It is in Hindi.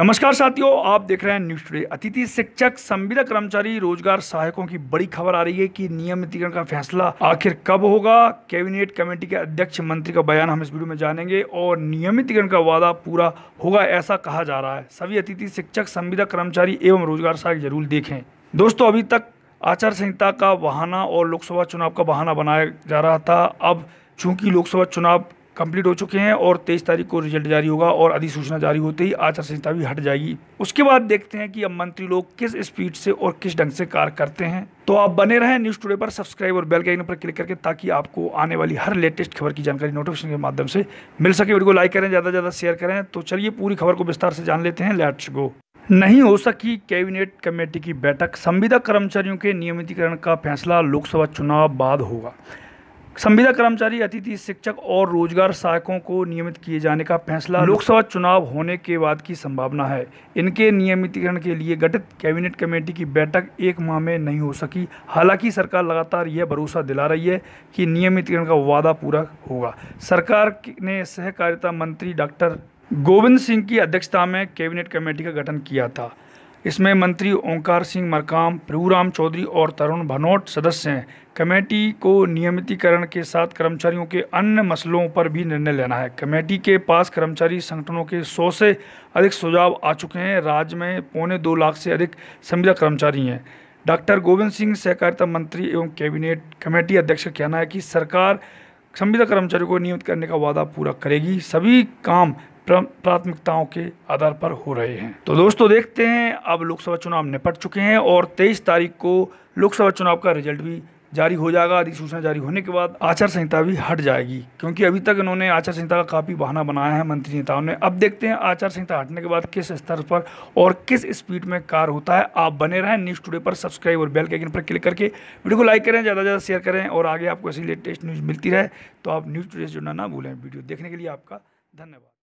नमस्कार साथियों आप देख रहे हैं न्यूज टुडे अतिथि शिक्षक संविदा कर्मचारी रोजगार सहायकों की बड़ी खबर आ रही है कि नियमितीकरण का फैसला आखिर कब होगा कैबिनेट कमेटी के अध्यक्ष मंत्री का बयान हम इस वीडियो में जानेंगे और नियमितीकरण का वादा पूरा होगा ऐसा कहा जा रहा है सभी अतिथि शिक्षक संविदा कर्मचारी एवं रोजगार सहायक जरूर देखें दोस्तों अभी तक आचार संहिता का बहाना और लोकसभा चुनाव का बहाना बनाया जा रहा था अब चूंकि लोकसभा चुनाव कंप्लीट हो चुके हैं और तेईस तारीख को रिजल्ट जारी होगा और अधिसूचना जारी होते ही आचार संहिता भी हट जाएगी उसके बाद देखते हैं कि अब मंत्री लोग किस स्पीड से और किस ढंग से कार्य करते हैं तो आप बने रहें न्यूज़ टुडे पर सब्सक्राइब और बेल के आइकन पर क्लिक करके ताकि आपको आने वाली हर लेटेस्ट खबर की जानकारी नोटिफिकेशन के माध्यम से मिल सके वीडियो को लाइक करें ज़्यादा से ज़्यादा शेयर करें तो चलिए पूरी खबर को विस्तार से जान लेते हैं लेट्स गो नहीं हो सकी कैबिनेट कमेटी की बैठक संविदा कर्मचारियों के नियमितीकरण का फैसला लोकसभा चुनाव बाद होगा संविदा कर्मचारी अतिथि शिक्षक और रोजगार सहायकों को नियमित किए जाने का फैसला लोकसभा चुनाव होने के बाद की संभावना है इनके नियमितीकरण के लिए गठित कैबिनेट कमेटी की बैठक एक माह में नहीं हो सकी हालांकि सरकार लगातार यह भरोसा दिला रही है कि नियमितीकरण का वादा पूरा होगा सरकार ने सहकारिता मंत्री डॉक्टर गोविंद सिंह की अध्यक्षता में कैबिनेट कमेटी का गठन किया था इसमें मंत्री ओंकार सिंह मरकाम प्रभुराम चौधरी और तरुण भनोट सदस्य हैं कमेटी को नियमितीकरण के साथ कर्मचारियों के अन्य मसलों पर भी निर्णय लेना है कमेटी के पास कर्मचारी संगठनों के सौ से अधिक सुझाव आ चुके हैं राज्य में पौने दो लाख से अधिक संविदा कर्मचारी हैं डॉक्टर गोविंद सिंह सहकारिता मंत्री एवं कैबिनेट कमेटी अध्यक्ष का कहना है कि सरकार संविदा कर्मचारियों को नियमित करने का वादा पूरा करेगी सभी काम प्राथमिकताओं के आधार पर हो रहे हैं तो दोस्तों देखते हैं अब लोकसभा चुनाव निपट चुके हैं और 23 तारीख को लोकसभा चुनाव का रिजल्ट भी जारी हो जाएगा अधिसूचना जारी होने के बाद आचार संहिता भी हट जाएगी क्योंकि अभी तक इन्होंने आचार संहिता का काफ़ी बहाना बनाया है मंत्री नेताओं ने अब देखते हैं आचार संहिता हटने के बाद किस स्तर पर और किस स्पीड में कार होता है आप बने रहें न्यूज़ टुडे पर सब्सक्राइब और बेल के आइकन पर क्लिक करके वीडियो को लाइक करें ज़्यादा से ज़्यादा शेयर करें और आगे आपको ऐसी लेटेस्ट न्यूज़ मिलती रहे तो आप न्यूज़ टुडे से जुड़ना ना भूलें वीडियो देखने के लिए आपका धन्यवाद